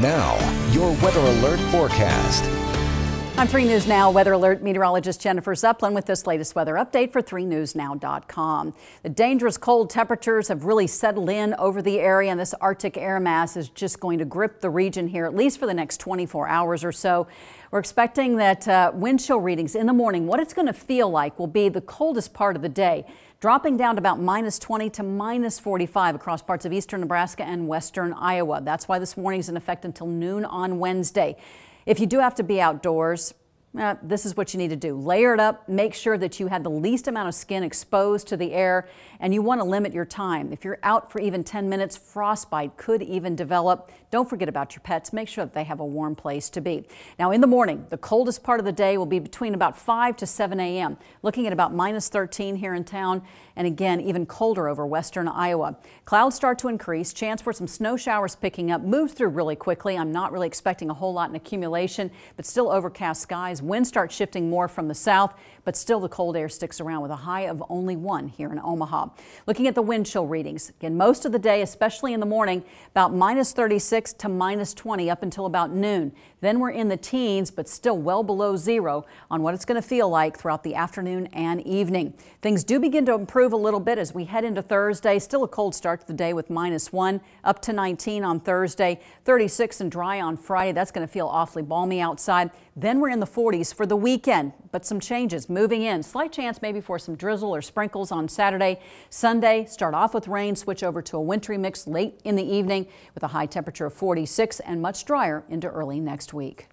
Now, your weather alert forecast I'm 3 News Now weather alert meteorologist Jennifer Zeppelin with this latest weather update for 3newsnow.com. The dangerous cold temperatures have really settled in over the area, and this Arctic air mass is just going to grip the region here at least for the next 24 hours or so. We're expecting that uh, wind chill readings in the morning, what it's going to feel like will be the coldest part of the day, dropping down to about minus 20 to minus 45 across parts of eastern Nebraska and western Iowa. That's why this warning is in effect until noon on Wednesday. If you do have to be outdoors, uh, this is what you need to do. Layer it up, make sure that you had the least amount of skin exposed to the air, and you want to limit your time. If you're out for even 10 minutes, frostbite could even develop. Don't forget about your pets. Make sure that they have a warm place to be. Now, in the morning, the coldest part of the day will be between about 5 to 7 a.m., looking at about minus 13 here in town, and again, even colder over western Iowa. Clouds start to increase, chance for some snow showers picking up, move through really quickly. I'm not really expecting a whole lot in accumulation, but still overcast skies as winds start shifting more from the south, but still the cold air sticks around with a high of only one here in Omaha. Looking at the wind chill readings again, most of the day, especially in the morning, about minus 36 to minus 20 up until about noon. Then we're in the teens, but still well below zero on what it's going to feel like throughout the afternoon and evening. Things do begin to improve a little bit as we head into Thursday. Still a cold start to the day with minus one up to 19 on Thursday, 36 and dry on Friday. That's going to feel awfully balmy outside. Then we're in the 40s. 40s for the weekend, but some changes moving in. Slight chance maybe for some drizzle or sprinkles on Saturday. Sunday, start off with rain, switch over to a wintry mix late in the evening with a high temperature of 46 and much drier into early next week.